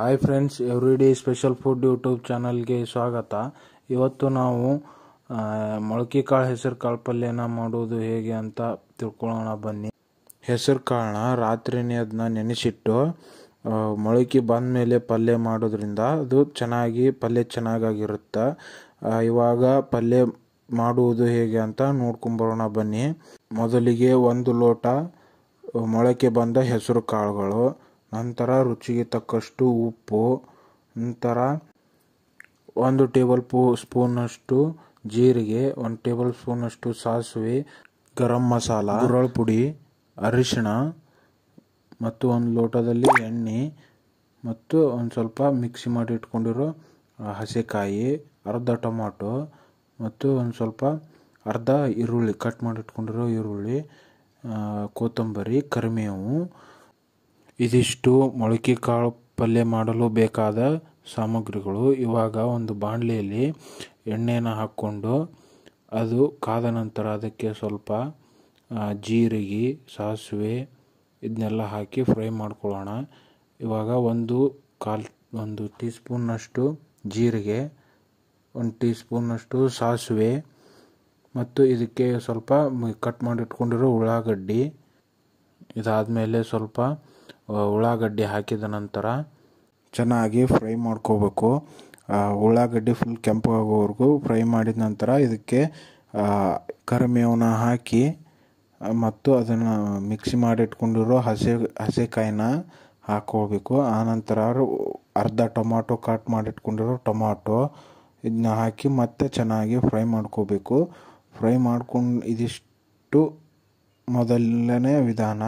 hi friends every day special food YouTube ಚಾನಲ್ಗೆ ಸ್ವಾಗತ ಇವತ್ತು ನಾವು ಮೊಳಕೆ ಕಾಳು ಹೆಸರು ಕಾಳು ಪಲ್ಯನ ಮಾಡೋದು ಹೇಗೆ ಅಂತ ತಿಳ್ಕೊಳ್ಳೋಣ ಬನ್ನಿ ಹೆಸರು ಕಾಳನ್ನ ರಾತ್ರಿನೇ ಅದನ್ನ ನೆನೆಸಿಟ್ಟು ಮೊಳಕೆ ಬಂದ ಮೇಲೆ ಪಲ್ಯ ಮಾಡೋದ್ರಿಂದ ಅದು ಚೆನ್ನಾಗಿ ಪಲ್ಯ ಚೆನ್ನಾಗಾಗಿರುತ್ತೆ ಇವಾಗ ಪಲ್ಯ ಮಾಡುವುದು ಹೇಗೆ ಅಂತ ನೋಡ್ಕೊಂಬರೋಣ ಬನ್ನಿ ಮೊದಲಿಗೆ ಒಂದು ಲೋಟ ಮೊಳಕೆ ಬಂದ ಹೆಸರು ಕಾಳುಗಳು ನಂತರ ರುಚಿಗೆ ತಕ್ಕಷ್ಟು ಉಪ್ಪು ನಂತರ ಒಂದು ಟೇಬಲ್ ಪೂ ಸ್ಪೂನಷ್ಟು ಜೀರಿಗೆ ಒಂದು ಟೇಬಲ್ ಸ್ಪೂನಷ್ಟು ಸಾಸಿವೆ ಗರಂ ಮಸಾಲ ಗುರಳ್ ಪುಡಿ ಅರಿಶಿಣ ಮತ್ತು ಒಂದು ಲೋಟದಲ್ಲಿ ಎಣ್ಣೆ ಮತ್ತು ಒಂದು ಸ್ವಲ್ಪ ಮಿಕ್ಸಿ ಮಾಡಿ ಇಟ್ಕೊಂಡಿರೋ ಹಸೆಕಾಯಿ ಅರ್ಧ ಟೊಮಾಟೊ ಮತ್ತು ಒಂದು ಸ್ವಲ್ಪ ಅರ್ಧ ಈರುಳ್ಳಿ ಕಟ್ ಮಾಡಿ ಇಟ್ಕೊಂಡಿರೋ ಈರುಳ್ಳಿ ಕೊತ್ತಂಬರಿ ಕರಿಮೇವು ಇದಿಷ್ಟು ಮೊಳಕೆ ಕಾಳು ಪಲ್ಯ ಮಾಡಲು ಬೇಕಾದ ಸಾಮಗ್ರಿಗಳು ಇವಾಗ ಒಂದು ಬಾಣಲೆಯಲ್ಲಿ ಎಣ್ಣೆನ ಹಾಕ್ಕೊಂಡು ಅದು ಕಾದ ನಂತರ ಅದಕ್ಕೆ ಸ್ವಲ್ಪ ಜೀರಿಗೆ ಸಾಸಿವೆ ಇದನ್ನೆಲ್ಲ ಹಾಕಿ ಫ್ರೈ ಮಾಡ್ಕೊಳ್ಳೋಣ ಇವಾಗ ಒಂದು ಕಾಲ್ ಒಂದು ಟೀ ಸ್ಪೂನ್ನಷ್ಟು ಜೀರಿಗೆ ಒಂದು ಟೀ ಸ್ಪೂನ್ನಷ್ಟು ಸಾಸಿವೆ ಮತ್ತು ಇದಕ್ಕೆ ಸ್ವಲ್ಪ ಕಟ್ ಮಾಡಿಟ್ಕೊಂಡಿರೋ ಉಳ್ಳಾಗಡ್ಡಿ ಇದಾದ ಮೇಲೆ ಸ್ವಲ್ಪ ಉಳ್ಳಾಗಡ್ಡಿ ಹಾಕಿದ ನಂತರ ಚೆನ್ನಾಗಿ ಫ್ರೈ ಮಾಡ್ಕೋಬೇಕು ಉಳ್ಳಾಗಡ್ಡಿ ಫುಲ್ ಕೆಂಪಾಗೋವರೆಗೂ ಫ್ರೈ ಮಾಡಿದ ನಂತರ ಇದಕ್ಕೆ ಕರಿಮೇವನ ಹಾಕಿ ಮತ್ತು ಅದನ್ನು ಮಿಕ್ಸಿ ಮಾಡಿಟ್ಕೊಂಡಿರೋ ಹಸಿ ಹಸೆಕಾಯಿನ ಹಾಕೋಬೇಕು ಆನಂತರ ಅರ್ಧ ಟೊಮಾಟೊ ಕಟ್ ಮಾಡಿಟ್ಕೊಂಡಿರೋ ಟೊಮಾಟೊ ಇದನ್ನ ಹಾಕಿ ಮತ್ತೆ ಚೆನ್ನಾಗಿ ಫ್ರೈ ಮಾಡ್ಕೋಬೇಕು ಫ್ರೈ ಮಾಡ್ಕೊಂಡು ಇದಿಷ್ಟು ಮೊದಲನೇ ವಿಧಾನ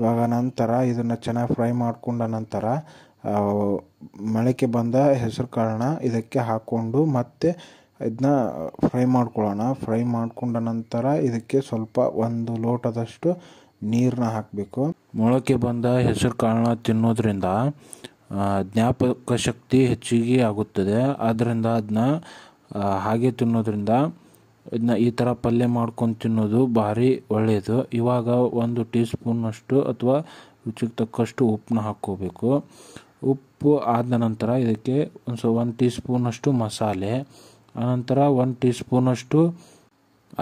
ಇವಾಗ ನಂತರ ಇದನ್ನು ಚೆನ್ನಾಗಿ ಫ್ರೈ ಮಾಡಿಕೊಂಡ ನಂತರ ಮೊಳಕೆ ಬಂದ ಹೆಸರು ಕಾಳನ್ನ ಇದಕ್ಕೆ ಹಾಕ್ಕೊಂಡು ಮತ್ತೆ ಇದನ್ನ ಫ್ರೈ ಮಾಡ್ಕೊಳ್ಳೋಣ ಫ್ರೈ ಮಾಡಿಕೊಂಡ ನಂತರ ಇದಕ್ಕೆ ಸ್ವಲ್ಪ ಒಂದು ಲೋಟದಷ್ಟು ನೀರನ್ನ ಹಾಕಬೇಕು ಮೊಳಕೆ ಬಂದ ಹೆಸರು ಕಾಳನ್ನ ತಿನ್ನೋದ್ರಿಂದ ಜ್ಞಾಪಕ ಶಕ್ತಿ ಹೆಚ್ಚಿಗೆ ಆಗುತ್ತದೆ ಆದ್ದರಿಂದ ಅದನ್ನ ಹಾಗೆ ತಿನ್ನೋದ್ರಿಂದ ಇದನ್ನ ಈ ಥರ ಪಲ್ಯ ಮಾಡ್ಕೊಂಡು ತಿನ್ನೋದು ಭಾರಿ ಒಳ್ಳೆಯದು ಇವಾಗ ಒಂದು ಟೀ ಸ್ಪೂನಷ್ಟು ಅಥವಾ ರುಚಿಗೆ ತಕ್ಕಷ್ಟು ಉಪ್ಪನ್ನ ಹಾಕ್ಕೋಬೇಕು ಉಪ್ಪು ಆದ ನಂತರ ಇದಕ್ಕೆ ಒಂದು ಸೊ ಒಂದು ಟೀ ಸ್ಪೂನಷ್ಟು ಮಸಾಲೆ ಆನಂತರ ಒಂದು ಟೀ ಸ್ಪೂನಷ್ಟು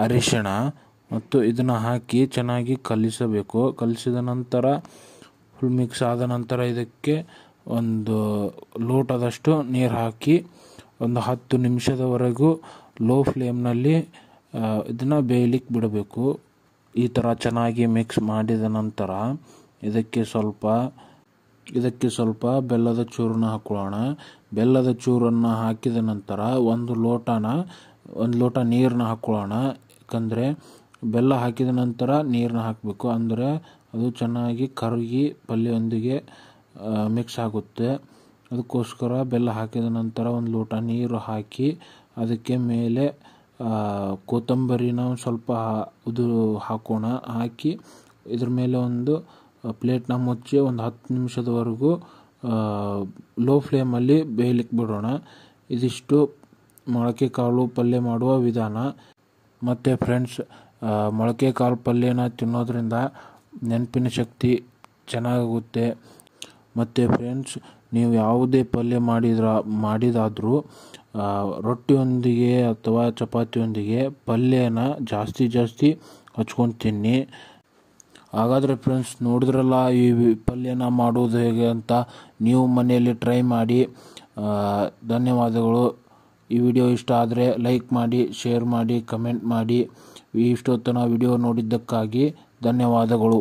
ಅರಿಶಿಣ ಮತ್ತು ಇದನ್ನು ಹಾಕಿ ಚೆನ್ನಾಗಿ ಕಲಿಸಬೇಕು ಕಲಿಸಿದ ನಂತರ ಫುಲ್ ಮಿಕ್ಸ್ ಆದ ನಂತರ ಇದಕ್ಕೆ ಒಂದು ಲೋಟದಷ್ಟು ನೀರು ಹಾಕಿ ಒಂದು ಹತ್ತು ನಿಮಿಷದವರೆಗೂ ಲೋ ಫ್ಲೇಮ್ನಲ್ಲಿ ಇದನ್ನು ಬೇಯಲಿಕ್ಕೆ ಬಿಡಬೇಕು ಈ ಥರ ಚೆನ್ನಾಗಿ ಮಿಕ್ಸ್ ಮಾಡಿದ ನಂತರ ಇದಕ್ಕೆ ಸ್ವಲ್ಪ ಇದಕ್ಕೆ ಸ್ವಲ್ಪ ಬೆಲ್ಲದ ಚೂರನ್ನ ಹಾಕೊಳ್ಳೋಣ ಬೆಲ್ಲದ ಚೂರನ್ನು ಹಾಕಿದ ನಂತರ ಒಂದು ಲೋಟನ ಒಂದು ಲೋಟ ನೀರನ್ನ ಹಾಕ್ಕೊಳ್ಳೋಣ ಯಾಕಂದರೆ ಬೆಲ್ಲ ಹಾಕಿದ ನಂತರ ನೀರನ್ನ ಹಾಕಬೇಕು ಅಂದರೆ ಅದು ಚೆನ್ನಾಗಿ ಕರಗಿ ಪಲ್ಯೊಂದಿಗೆ ಮಿಕ್ಸ್ ಆಗುತ್ತೆ ಅದಕ್ಕೋಸ್ಕರ ಬೆಲ್ಲ ಹಾಕಿದ ನಂತರ ಒಂದು ಲೋಟ ನೀರು ಹಾಕಿ ಅದಕ್ಕೆ ಮೇಲೆ ಕೊತ್ತಂಬರಿನ ಒಂದು ಸ್ವಲ್ಪ ಇದು ಹಾಕೋಣ ಹಾಕಿ ಇದ್ರ ಮೇಲೆ ಒಂದು ಪ್ಲೇಟ್ನ ಮುಚ್ಚಿ ಒಂದು ಹತ್ತು ನಿಮಿಷದವರೆಗೂ ಲೋ ಫ್ಲೇಮಲ್ಲಿ ಬೇಯಲಿಕ್ಕೆ ಬಿಡೋಣ ಇದಿಷ್ಟು ಮೊಳಕೆ ಕಾಳು ಪಲ್ಯ ಮಾಡುವ ವಿಧಾನ ಮತ್ತು ಫ್ರೆಂಡ್ಸ್ ಮೊಳಕೆ ಕಾಳು ಪಲ್ಯನ ತಿನ್ನೋದ್ರಿಂದ ನೆನಪಿನ ಶಕ್ತಿ ಚೆನ್ನಾಗುತ್ತೆ ಮತ್ತು ಫ್ರೆಂಡ್ಸ್ ನೀವು ಯಾವುದೇ ಪಲ್ಯ ಮಾಡಿದ್ರ ಮಾಡಿದಾದರೂ ರೊಟ್ಟಿಯೊಂದಿಗೆ ಅಥವಾ ಚಪಾತಿಯೊಂದಿಗೆ ಪಲ್ಯನ ಜಾಸ್ತಿ ಜಾಸ್ತಿ ಹಚ್ಕೊಂಡು ತಿನ್ನಿ ಹಾಗಾದರೆ ಫ್ರೆಂಡ್ಸ್ ನೋಡಿದ್ರಲ್ಲ ಈ ಪಲ್ಯನ ಮಾಡೋದು ಹೇಗೆ ಅಂತ ನೀವು ಮನೆಯಲ್ಲಿ ಟ್ರೈ ಮಾಡಿ ಧನ್ಯವಾದಗಳು ಈ ವಿಡಿಯೋ ಇಷ್ಟ ಆದರೆ ಲೈಕ್ ಮಾಡಿ ಶೇರ್ ಮಾಡಿ ಕಮೆಂಟ್ ಮಾಡಿ ಇಷ್ಟೊತ್ತನ ವಿಡಿಯೋ ನೋಡಿದ್ದಕ್ಕಾಗಿ ಧನ್ಯವಾದಗಳು